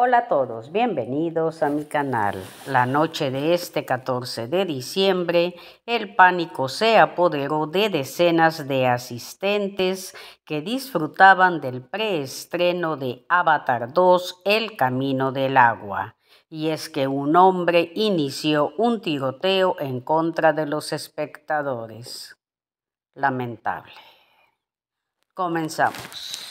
Hola a todos, bienvenidos a mi canal. La noche de este 14 de diciembre, el pánico se apoderó de decenas de asistentes que disfrutaban del preestreno de Avatar 2, El Camino del Agua. Y es que un hombre inició un tiroteo en contra de los espectadores. Lamentable. Comenzamos.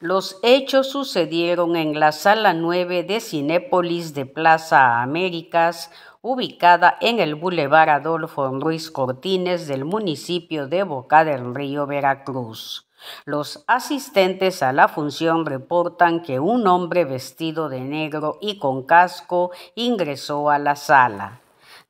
Los hechos sucedieron en la sala 9 de Cinépolis de Plaza Américas, ubicada en el Boulevard Adolfo Ruiz Cortines del municipio de Boca del Río, Veracruz. Los asistentes a la función reportan que un hombre vestido de negro y con casco ingresó a la sala.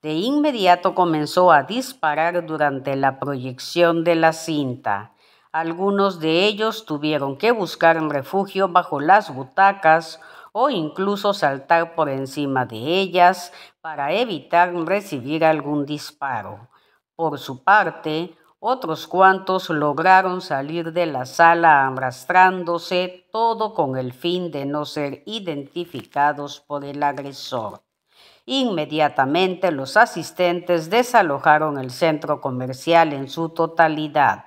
De inmediato comenzó a disparar durante la proyección de la cinta. Algunos de ellos tuvieron que buscar refugio bajo las butacas o incluso saltar por encima de ellas para evitar recibir algún disparo. Por su parte, otros cuantos lograron salir de la sala arrastrándose, todo con el fin de no ser identificados por el agresor. Inmediatamente los asistentes desalojaron el centro comercial en su totalidad.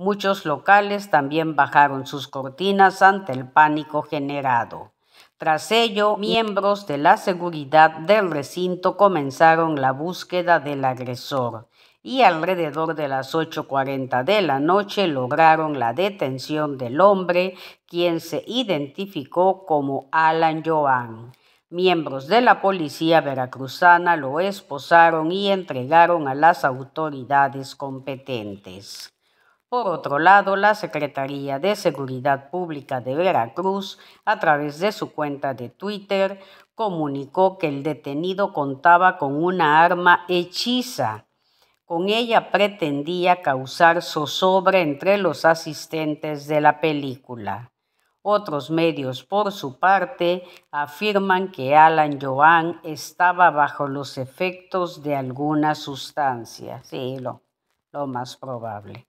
Muchos locales también bajaron sus cortinas ante el pánico generado. Tras ello, miembros de la seguridad del recinto comenzaron la búsqueda del agresor y alrededor de las 8.40 de la noche lograron la detención del hombre, quien se identificó como Alan Joan. Miembros de la policía veracruzana lo esposaron y entregaron a las autoridades competentes. Por otro lado, la Secretaría de Seguridad Pública de Veracruz, a través de su cuenta de Twitter, comunicó que el detenido contaba con una arma hechiza. Con ella pretendía causar zozobra entre los asistentes de la película. Otros medios, por su parte, afirman que Alan Joan estaba bajo los efectos de alguna sustancia. Sí, lo, lo más probable.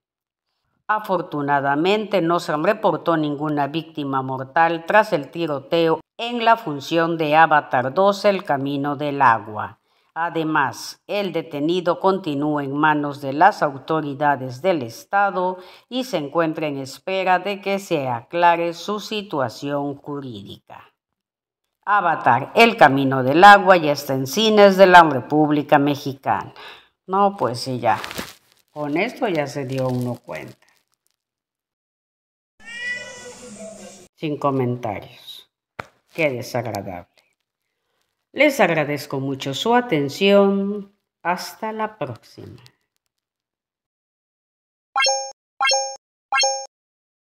Afortunadamente no se reportó ninguna víctima mortal tras el tiroteo en la función de Avatar 2 El Camino del Agua. Además, el detenido continúa en manos de las autoridades del Estado y se encuentra en espera de que se aclare su situación jurídica. Avatar, El Camino del Agua ya está en cines de la República Mexicana. No, pues sí, ya. Con esto ya se dio uno cuenta. sin comentarios. Qué desagradable. Les agradezco mucho su atención. Hasta la próxima.